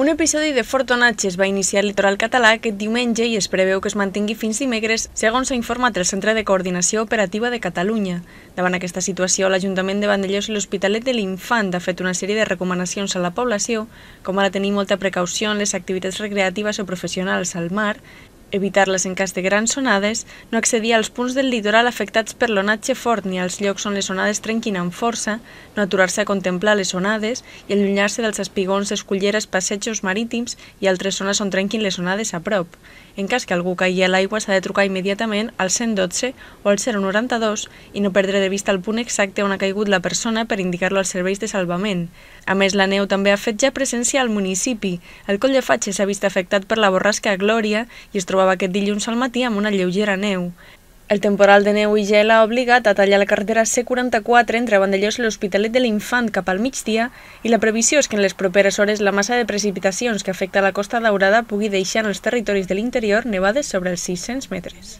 Un episodi de Fortonatge es va iniciar al litoral català aquest diumenge i es preveu que es mantingui fins dimecres, segons s'ha informat el Centre de Coordinació Operativa de Catalunya. Davant aquesta situació, l'Ajuntament de Vandellós i l'Hospitalet de l'Infant ha fet una sèrie de recomanacions a la població, com ara tenir molta precaució en les activitats recreatives o professionals al mar, evitar-les en cas de grans onades, no accedir als punts del litoral afectats per l'onatge fort ni als llocs on les onades trenquin amb força, no aturar-se a contemplar les onades i allunyar-se dels espigons, esculleres, passejos marítims i altres zones on trenquin les onades a prop. En cas que algú caigui a l'aigua s'ha de trucar immediatament al 112 o al 092 i no perdre de vista el punt exacte on ha caigut la persona per indicar-lo als serveis de salvament. A més, la neu també ha fet ja presència al municipi. El coll de Fatxe s'ha vist afectat per la borrasca Glòria i es troba trobava aquest dilluns al matí amb una lleugera neu. El temporal de neu i gel ha obligat a tallar la carretera C44 entre Vandellós i l'Hospitalet de l'Infant cap al migdia i la previsió és que en les properes hores la massa de precipitacions que afecta la Costa Daurada pugui deixar en els territoris de l'interior nevades sobre els 600 metres.